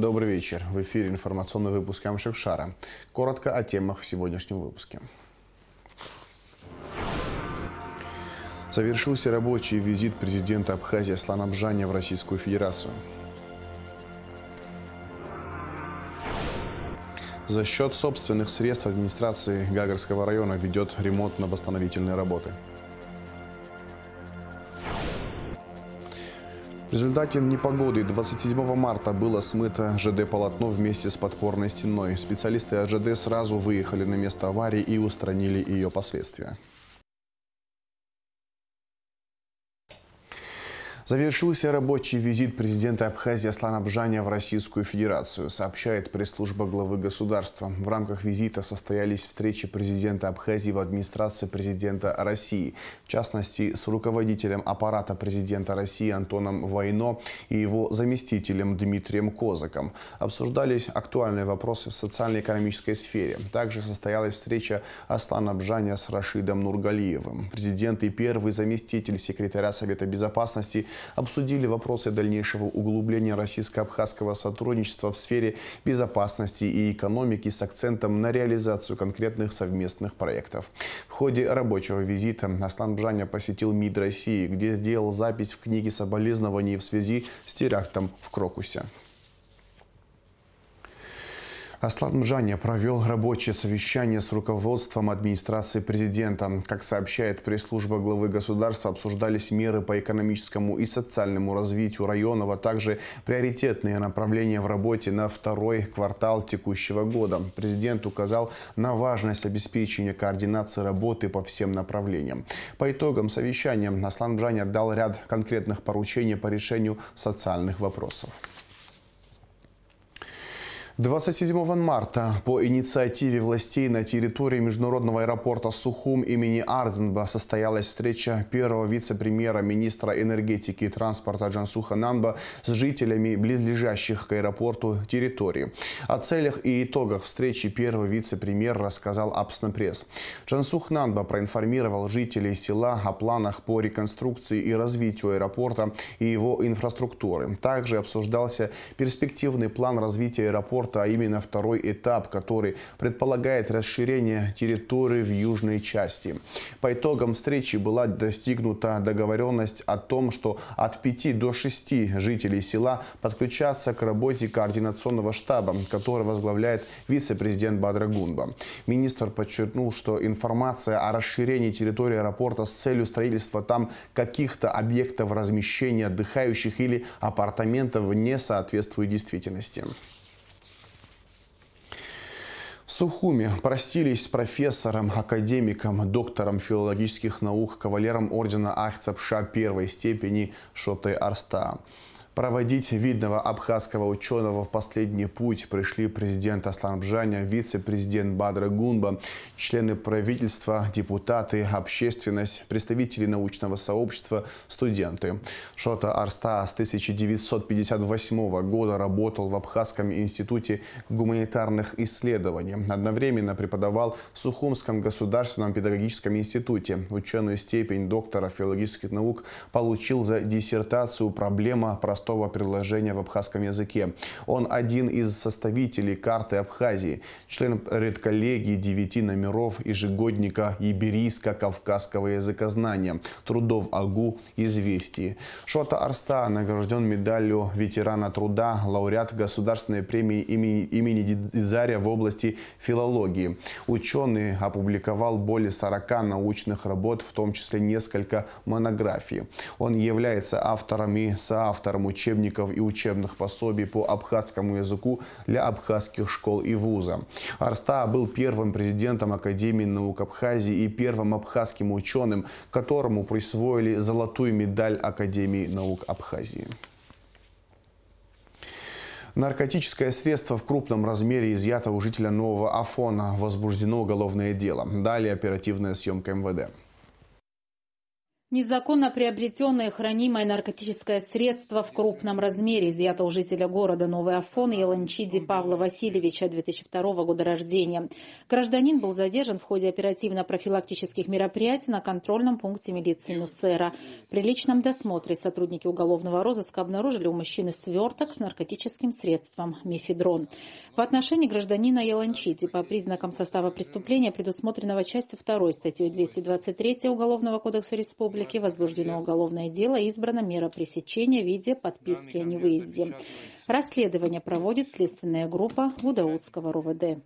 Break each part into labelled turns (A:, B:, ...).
A: Добрый вечер. В эфире информационный выпуск «Амшевшара». Коротко о темах в сегодняшнем выпуске. Завершился рабочий визит президента Абхазии Аслана Бжаня в Российскую Федерацию. За счет собственных средств администрации Гагарского района ведет ремонтно-восстановительные работы. В результате непогоды 27 марта было смыто ЖД-полотно вместе с подпорной стеной. Специалисты АЖД сразу выехали на место аварии и устранили ее последствия. Завершился рабочий визит президента Абхазии Аслана Бжаня в Российскую Федерацию, сообщает пресс-служба главы государства. В рамках визита состоялись встречи президента Абхазии в администрации президента России, в частности, с руководителем аппарата президента России Антоном Войно и его заместителем Дмитрием Козаком. Обсуждались актуальные вопросы в социально-экономической сфере. Также состоялась встреча Аслана Бжаня с Рашидом Нургалиевым. Президент и первый заместитель секретаря Совета Безопасности – обсудили вопросы дальнейшего углубления российско-абхазского сотрудничества в сфере безопасности и экономики с акцентом на реализацию конкретных совместных проектов. В ходе рабочего визита Аслан Бжаня посетил МИД России, где сделал запись в книге соболезнований в связи с терактом в Крокусе. Аслан Мжания провел рабочее совещание с руководством администрации президента. Как сообщает пресс-служба главы государства, обсуждались меры по экономическому и социальному развитию районов, а также приоритетные направления в работе на второй квартал текущего года. Президент указал на важность обеспечения координации работы по всем направлениям. По итогам совещания Аслан Мжания дал ряд конкретных поручений по решению социальных вопросов. 27 марта по инициативе властей на территории международного аэропорта Сухум имени Арзенба состоялась встреча первого вице-премьера министра энергетики и транспорта Джансуха Нанба с жителями близлежащих к аэропорту территории. О целях и итогах встречи первый вице-премьер рассказал Апснопресс. Джансух Нанба проинформировал жителей села о планах по реконструкции и развитию аэропорта и его инфраструктуры. Также обсуждался перспективный план развития аэропорта аэропорта, а именно второй этап, который предполагает расширение территории в южной части. По итогам встречи была достигнута договоренность о том, что от 5 до 6 жителей села подключатся к работе координационного штаба, который возглавляет вице-президент Бадра Гунба. Министр подчеркнул, что информация о расширении территории аэропорта с целью строительства там каких-то объектов размещения отдыхающих или апартаментов не соответствует действительности. Сухуми простились с профессором, академиком, доктором филологических наук, кавалером ордена Ахцепша первой степени Шоты Арста. Проводить видного абхазского ученого в последний путь пришли президент Асланбжаня, вице-президент Бадра Гунба, члены правительства, депутаты, общественность, представители научного сообщества, студенты. Шота Арста с 1958 года работал в Абхазском институте гуманитарных исследований. Одновременно преподавал в Сухумском государственном педагогическом институте. Ученую степень доктора филологических наук получил за диссертацию «Проблема простого простого предложения в абхазском языке. Он один из составителей карты Абхазии, член редколлегии девяти номеров ежегодника Иберийско-Кавказского языкознания, трудов АГУ «Известий». Шота Арста награжден медалью ветерана труда, лауреат Государственной премии имени, имени Дидзаря в области филологии. Ученый опубликовал более 40 научных работ, в том числе несколько монографий. Он является автором и соавтором учебника учебников и учебных пособий по абхазскому языку для абхазских школ и вуза. Арста был первым президентом Академии наук Абхазии и первым абхазским ученым, которому присвоили золотую медаль Академии наук Абхазии. Наркотическое средство в крупном размере изъято у жителя Нового Афона. Возбуждено уголовное дело. Далее оперативная съемка МВД.
B: Незаконно приобретенное хранимое наркотическое средство в крупном размере изъято у жителя города Новый Афон Еланчиди Павла Васильевича 2002 года рождения. Гражданин был задержан в ходе оперативно-профилактических мероприятий на контрольном пункте милиции Нусера. При личном досмотре сотрудники уголовного розыска обнаружили у мужчины сверток с наркотическим средством мефедрон. В отношении гражданина Еланчиди по признакам состава преступления, предусмотренного частью 2 статьи 223 Уголовного кодекса Республики, Республики возбуждено уголовное дело и избрана мера пресечения в виде подписки о невыезде. Расследование проводит следственная группа Гудаутского РОВД.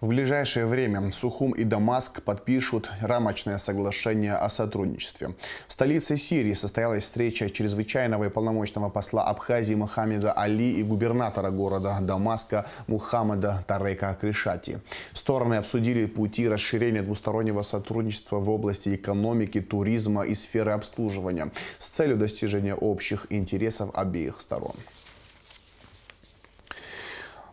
A: В ближайшее время Сухум и Дамаск подпишут рамочное соглашение о сотрудничестве. В столице Сирии состоялась встреча чрезвычайного и полномочного посла Абхазии Мухаммеда Али и губернатора города Дамаска Мухаммада Тарека Кришати. Стороны обсудили пути расширения двустороннего сотрудничества в области экономики, туризма и сферы обслуживания с целью достижения общих интересов обеих сторон.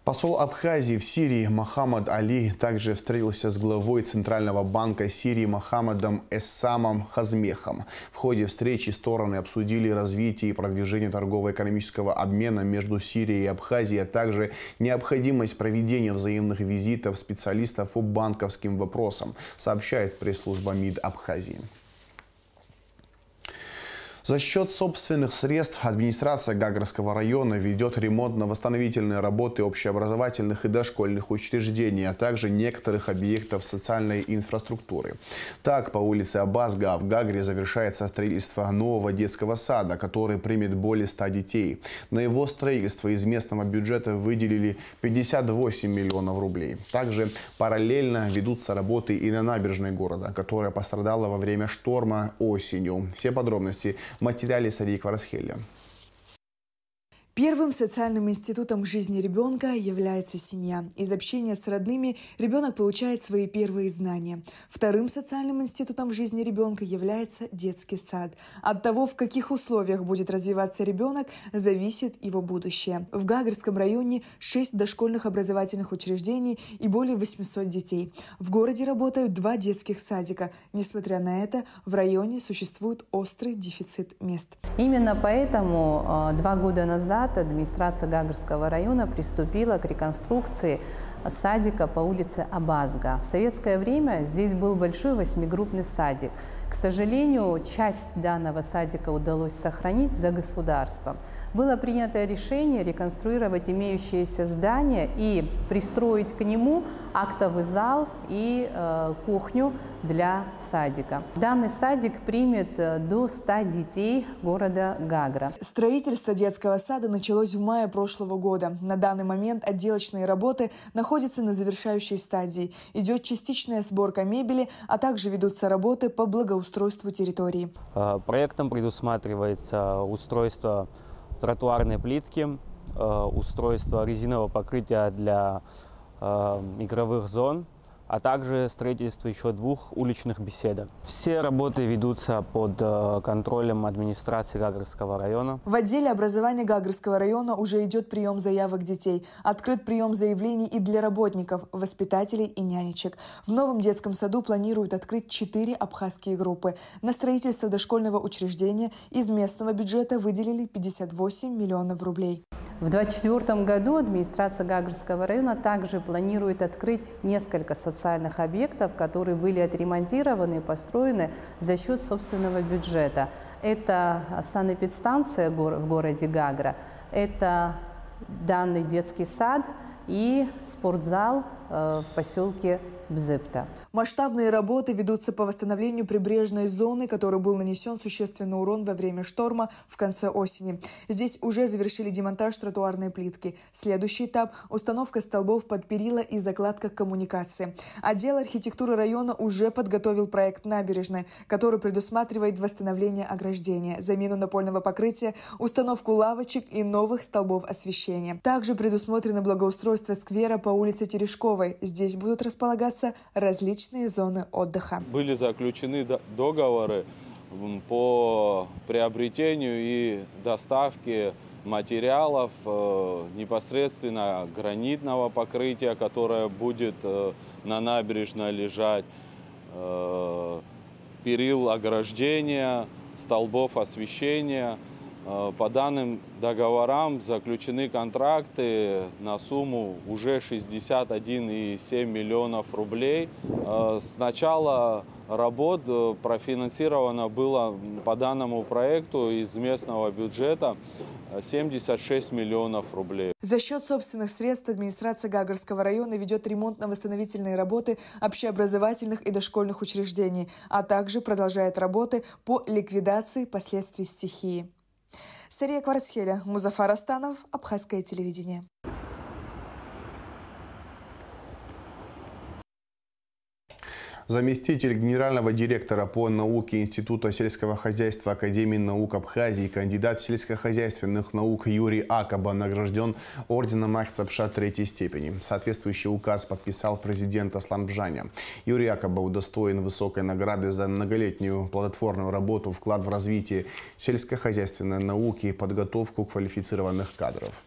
A: Посол Абхазии в Сирии Мохаммад Али также встретился с главой Центрального банка Сирии Мохаммадом Эссамом Хазмехом. В ходе встречи стороны обсудили развитие и продвижение торгово-экономического обмена между Сирией и Абхазией, а также необходимость проведения взаимных визитов специалистов по банковским вопросам, сообщает пресс-служба МИД Абхазии. За счет собственных средств администрация гагарского района ведет ремонтно-восстановительные работы общеобразовательных и дошкольных учреждений, а также некоторых объектов социальной инфраструктуры. Так, по улице Абазга в Гагре завершается строительство нового детского сада, который примет более 100 детей. На его строительство из местного бюджета выделили 58 миллионов рублей. Также параллельно ведутся работы и на набережной города, которая пострадала во время шторма осенью. Все подробности материали Сарии Кварасхелия.
C: Первым социальным институтом жизни ребенка является семья. Из общения с родными ребенок получает свои первые знания. Вторым социальным институтом в жизни ребенка является детский сад. От того, в каких условиях будет развиваться ребенок, зависит его будущее. В Гагарском районе 6 дошкольных образовательных учреждений и более 800 детей. В городе работают два детских садика. Несмотря на это, в районе существует острый дефицит мест.
B: Именно поэтому а, два года назад назад администрация Гагарского района приступила к реконструкции садика по улице Абазга. В советское время здесь был большой восьмигруппный садик. К сожалению, часть данного садика удалось сохранить за государством. Было принято решение реконструировать имеющееся здание и пристроить к нему актовый зал и э, кухню для
C: садика. Данный садик примет э, до 100 детей города Гагра. Строительство детского сада началось в мае прошлого года. На данный момент отделочные работы находятся находится на завершающей стадии. Идет частичная сборка мебели, а также ведутся работы по благоустройству территории.
B: Э, проектом предусматривается устройство тротуарной плитки, э, устройство резинового покрытия для э, игровых зон, а также строительство еще двух уличных беседок. Все работы ведутся под э, контролем администрации Гагарского района.
C: В отделе образования Гагарского района уже идет прием заявок детей. Открыт прием заявлений и для работников, воспитателей и нянечек. В новом детском саду планируют открыть четыре абхазские группы. На строительство дошкольного учреждения из местного бюджета выделили 58 миллионов рублей. В 2024 году администрация Гагарского района также планирует открыть несколько социальных социальных объектов, которые были отремонтированы и
B: построены за счет собственного бюджета. Это санэпидстанция в городе Гагра, это данный детский сад и
C: спортзал Э, в поселке
B: Бзепта.
C: Масштабные работы ведутся по восстановлению прибрежной зоны, которой был нанесен существенный урон во время шторма в конце осени. Здесь уже завершили демонтаж тротуарной плитки. Следующий этап – установка столбов под перила и закладка коммуникации. Отдел архитектуры района уже подготовил проект набережной, который предусматривает восстановление ограждения, замену напольного покрытия, установку лавочек и новых столбов освещения. Также предусмотрено благоустройство сквера по улице Терешкова, Ростовой. Здесь будут располагаться различные зоны отдыха. Были заключены договоры по приобретению и доставке материалов, э, непосредственно гранитного покрытия, которое будет э, на набережной лежать, э, перил ограждения, столбов освещения – Э, по данным договорам заключены контракты на сумму уже 61,7 миллионов рублей. Э, с начала работ э, профинансировано было по данному проекту из местного бюджета 76 миллионов рублей. За счет собственных средств администрация Гагарского района ведет ремонтно-восстановительные работы общеобразовательных и дошкольных учреждений, а также продолжает работы по ликвидации последствий стихии. Сария Кварцхеля, Музафар Астанов, Абхазское телевидение.
A: заместитель генерального директора по науке Института сельского хозяйства Академии наук Абхазии, кандидат сельскохозяйственных наук Юрий Акаба награжден орденом Ахцапша третьей степени. Соответствующий указ подписал президент Асламбжаня. Юрий Акаба удостоен высокой награды за многолетнюю плодотворную работу, вклад в развитие сельскохозяйственной науки и подготовку квалифицированных кадров.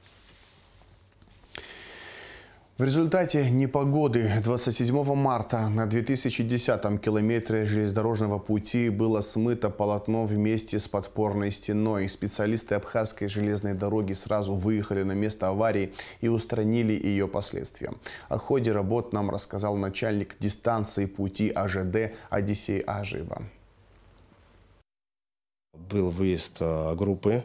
A: В результате непогоды 27 марта на 2010 километре железнодорожного пути было смыто полотно вместе с подпорной стеной. Специалисты Абхазской железной дороги сразу выехали на место аварии и устранили ее последствия. О ходе работ нам рассказал начальник дистанции пути АЖД Одиссей Ажива.
B: Был выезд э, группы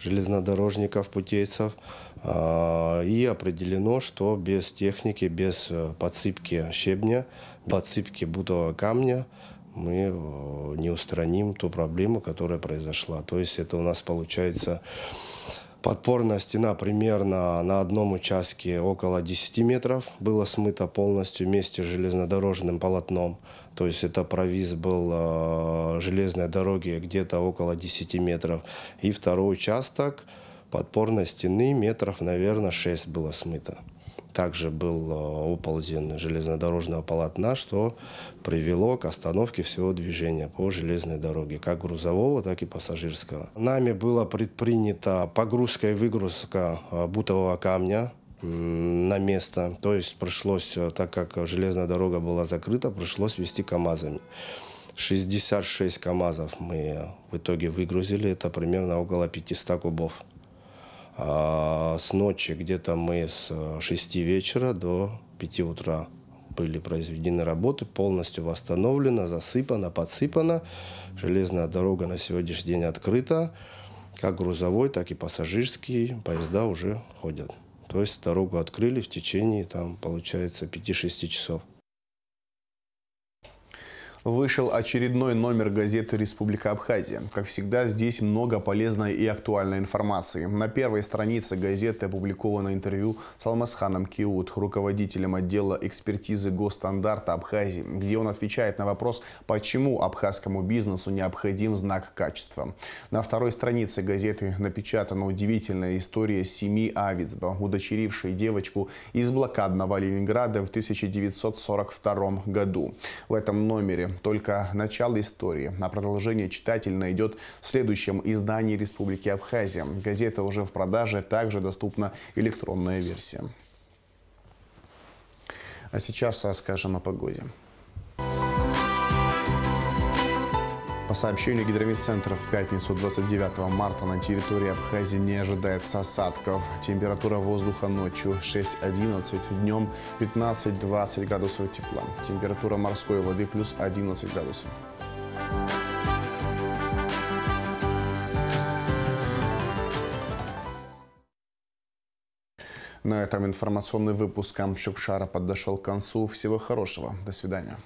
B: железнодорожников, путейцев. А, и определено, что без техники, без э, подсыпки щебня, подсыпки бутового камня мы э, не устраним ту проблему, которая произошла. То есть это у нас получается Подпорная стена примерно на одном участке около 10 метров была смыта полностью вместе с железнодорожным полотном. То есть это провиз был э, железной дороги где-то около 10 метров. И второй участок подпорной стены метров, наверное, 6 было смыто также был э, оползен железнодорожного полотна, что привело к остановке всего движения по железной дороге, как грузового, так и пассажирского. Нами была предпринята погрузка и выгрузка э, бутового камня на место. То есть пришлось, э, так как железная дорога была закрыта, пришлось вести КАМАЗами. 66 КАМАЗов мы в итоге выгрузили, это примерно около 500 кубов. А, с ночи где-то мы с 6 э, вечера до 5 утра были произведены работы, полностью восстановлена, засыпана, подсыпана. Железная дорога на сегодняшний день открыта. Как грузовой, так и пассажирский поезда уже ходят. То есть дорогу открыли в течение, там, получается, 5-6 часов вышел очередной
A: номер газеты «Республика Абхазия». Как всегда, здесь много полезной и актуальной информации. На первой странице газеты опубликовано интервью с Алмасханом Киут, руководителем отдела экспертизы госстандарта Абхазии, где он отвечает на вопрос, почему абхазскому бизнесу необходим знак качества. На второй странице газеты напечатана удивительная история семьи Авицба, удочерившей девочку из блокадного Ленинграда в 1942 году. В этом номере только начало истории. На продолжение читатель найдет в следующем издании Республики Абхазия. Газета уже в продаже, также доступна электронная версия. А сейчас расскажем о погоде. По сообщению гидрометцентра, в пятницу 29 марта на территории Абхазии не ожидается осадков. Температура воздуха ночью 6-11, днем 15-20 градусов тепла. Температура морской воды плюс 11 градусов. На этом информационный выпуск Камщук Шара подошел к концу. Всего хорошего. До свидания.